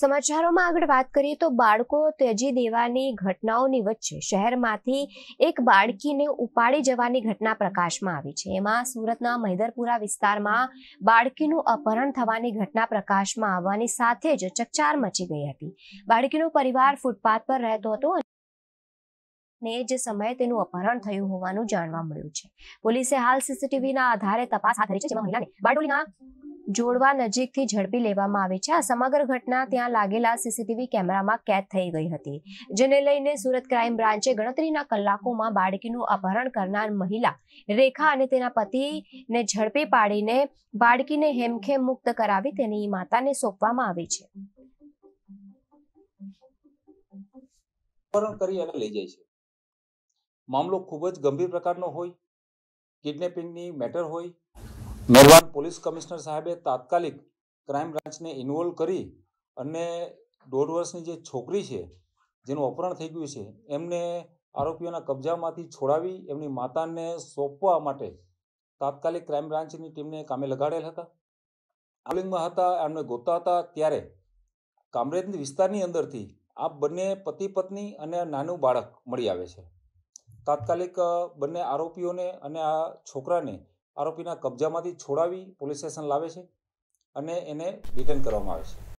સમાચારોમાં આગળ વાત કરીએ તો બાળકો ત્યજી દેવાની ઘટનાઓની વચ્ચે શહેરમાંથી એક બાળકીને ઉપાડી જવાની ઘટના પ્રકાશમાં આવી છે એમાં સુરતના મહિદરપુરા વિસ્તારમાં બાળકીનું અપહરણ થવાની ઘટના પ્રકાશમાં આવવાની સાથે જ ચકચાર મચી ગઈ હતી બાળકીનો પરિવાર ફૂટપાથ પર રહેતો હતો ને જે સમયે તેનું અપહરણ થયું હોવાનું જાણવા મળ્યું છે પોલીસે હાલ સીસીટીવીના આધારે તપાસ હાથ ધરી છે જેમાં મહિલાને બારડોલીના જોડવા નજીકથી ઝડપી લેવામાં આવી છે આ સમગ્ર ઘટના ત્યાં લાગેલા સીસીટીવી કેમેરામાં કેદ થઈ ગઈ હતી જેને લઈને સુરત ક્રાઇમ બ્રાન્ચે ગણતરીના કલાકોમાં બાળકીનું અપહરણ કરનાર મહિલા રેખા અને તેના પતિને ઝડપી પાડીને બાળકીને હેમખેમ મુક્ત કરાવી તેની માતાને સોંપવામાં આવી છે અપહરણ કરી અને લઈ જાય છે મામલો ખૂબ જ ગંભીર પ્રકારનો હોય કિડનેપિંગની મેટર હોય મહેરબાન પોલીસ કમિશનર સાહેબે તાત્કાલિક ક્રાઇમ બ્રાન્ચને ઇન્વોલ્વ કરી અને દોઢ વર્ષની જે છોકરી છે જેનું અપહરણ થઈ ગયું છે એમને આરોપીઓના કબજામાંથી છોડાવી એમની માતાને સોંપવા માટે તાત્કાલિક ક્રાઇમ બ્રાન્ચની ટીમને કામે લગાડેલ હતા આલિંગમાં હતા એમને ગોતા હતા ત્યારે કામરેજ વિસ્તારની અંદરથી આ બંને પતિ પત્ની અને નાનું બાળક મળી આવે છે તાત્કાલિક બંને આરોપીઓને અને આ છોકરાને આરોપીના કબજામાંથી છોડાવી પોલીસ સ્ટેશન લાવે છે અને એને ડિટેન કરવામાં આવે છે